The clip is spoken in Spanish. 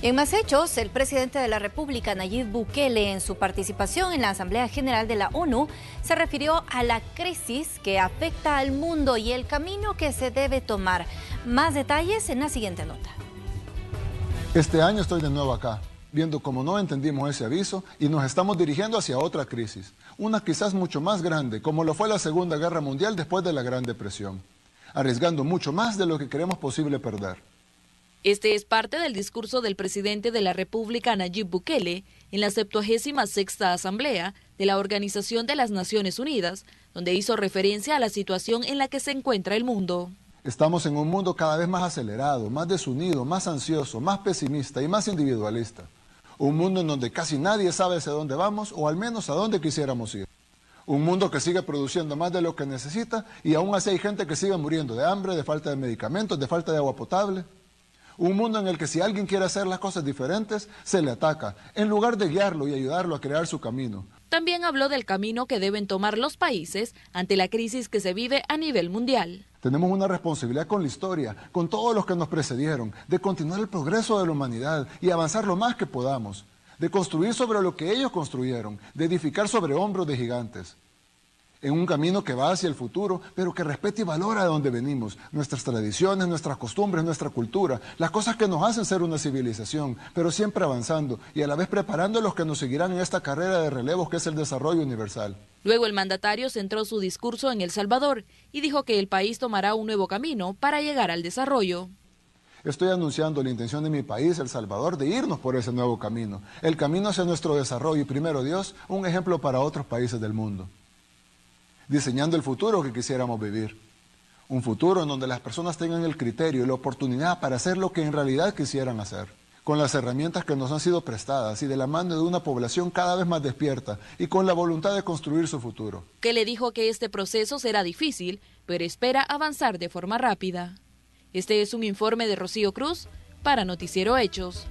en más hechos, el presidente de la República, Nayib Bukele, en su participación en la Asamblea General de la ONU, se refirió a la crisis que afecta al mundo y el camino que se debe tomar. Más detalles en la siguiente nota. Este año estoy de nuevo acá, viendo cómo no entendimos ese aviso y nos estamos dirigiendo hacia otra crisis, una quizás mucho más grande, como lo fue la Segunda Guerra Mundial después de la Gran Depresión, arriesgando mucho más de lo que creemos posible perder. Este es parte del discurso del presidente de la República, Nayib Bukele, en la 76 Asamblea de la Organización de las Naciones Unidas, donde hizo referencia a la situación en la que se encuentra el mundo. Estamos en un mundo cada vez más acelerado, más desunido, más ansioso, más pesimista y más individualista. Un mundo en donde casi nadie sabe hacia dónde vamos o al menos a dónde quisiéramos ir. Un mundo que sigue produciendo más de lo que necesita y aún así hay gente que sigue muriendo de hambre, de falta de medicamentos, de falta de agua potable. Un mundo en el que si alguien quiere hacer las cosas diferentes, se le ataca, en lugar de guiarlo y ayudarlo a crear su camino. También habló del camino que deben tomar los países ante la crisis que se vive a nivel mundial. Tenemos una responsabilidad con la historia, con todos los que nos precedieron, de continuar el progreso de la humanidad y avanzar lo más que podamos, de construir sobre lo que ellos construyeron, de edificar sobre hombros de gigantes en un camino que va hacia el futuro, pero que respete y valora de dónde venimos, nuestras tradiciones, nuestras costumbres, nuestra cultura, las cosas que nos hacen ser una civilización, pero siempre avanzando y a la vez preparando a los que nos seguirán en esta carrera de relevos que es el desarrollo universal. Luego el mandatario centró su discurso en El Salvador y dijo que el país tomará un nuevo camino para llegar al desarrollo. Estoy anunciando la intención de mi país, El Salvador, de irnos por ese nuevo camino, el camino hacia nuestro desarrollo y primero Dios, un ejemplo para otros países del mundo diseñando el futuro que quisiéramos vivir. Un futuro en donde las personas tengan el criterio y la oportunidad para hacer lo que en realidad quisieran hacer, con las herramientas que nos han sido prestadas y de la mano de una población cada vez más despierta y con la voluntad de construir su futuro. Que le dijo que este proceso será difícil, pero espera avanzar de forma rápida. Este es un informe de Rocío Cruz para Noticiero Hechos.